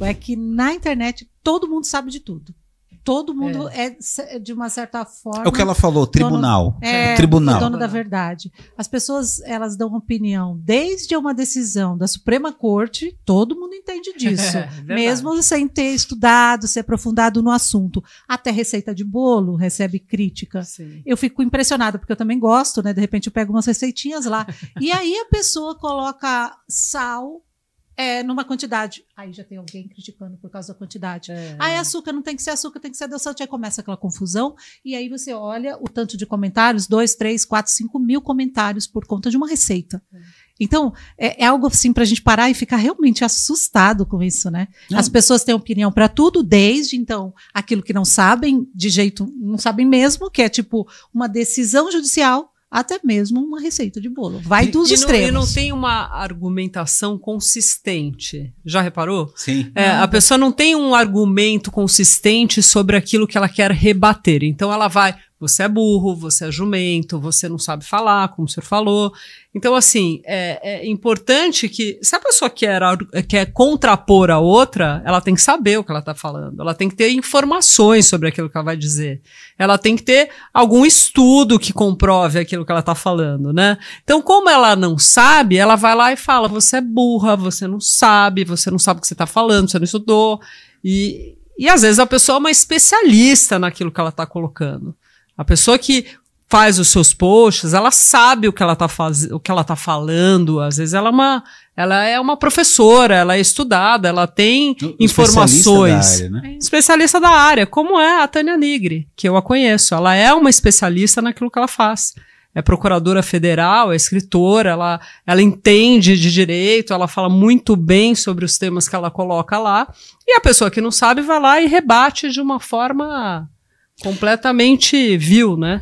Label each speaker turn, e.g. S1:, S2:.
S1: É que na internet todo mundo sabe de tudo. Todo mundo é, é de uma certa forma. É o que ela falou, tribunal. Dono, é, é, tribunal. dono da verdade. As pessoas, elas dão opinião desde uma decisão da Suprema Corte, todo mundo entende é disso. É, mesmo sem ter estudado, ser aprofundado no assunto. Até receita de bolo recebe crítica. Sim. Eu fico impressionada, porque eu também gosto, né? De repente eu pego umas receitinhas lá. e aí a pessoa coloca sal, é, numa quantidade. Aí já tem alguém criticando por causa da quantidade. É. Ah, é açúcar, não tem que ser açúcar, tem que ser adoçante. Aí começa aquela confusão. E aí você olha o tanto de comentários, dois, três, quatro, cinco mil comentários por conta de uma receita. É. Então, é, é, algo assim para a gente parar e ficar realmente assustado com isso, né? Não. As pessoas têm opinião para tudo, desde então aquilo que não sabem de jeito, não sabem mesmo, que é tipo uma decisão judicial até mesmo uma receita de bolo. Vai dos e, extremos. E não, e não
S2: tem uma argumentação consistente. Já reparou? Sim. É, a pessoa não tem um argumento consistente sobre aquilo que ela quer rebater. Então ela vai você é burro, você é jumento, você não sabe falar, como o senhor falou. Então, assim, é, é importante que. Se a pessoa quer, quer contrapor a outra, ela tem que saber o que ela está falando. Ela tem que ter informações sobre aquilo que ela vai dizer. Ela tem que ter algum estudo que comprove aquilo que ela está falando, né? Então, como ela não sabe, ela vai lá e fala: você é burra, você não sabe, você não sabe o que você está falando, você não estudou. E, e às vezes a pessoa é uma especialista naquilo que ela está colocando. A pessoa que faz os seus posts, ela sabe o que ela tá faz... o que ela tá falando. Às vezes ela é uma ela é uma professora, ela é estudada, ela tem o,
S1: informações. Especialista da, área, né?
S2: especialista da área, como é a Tânia Nigri, que eu a conheço. Ela é uma especialista naquilo que ela faz. É procuradora federal, é escritora, ela, ela entende de direito, ela fala muito bem sobre os temas que ela coloca lá. E a pessoa que não sabe vai lá e rebate de uma forma Completamente vil, né?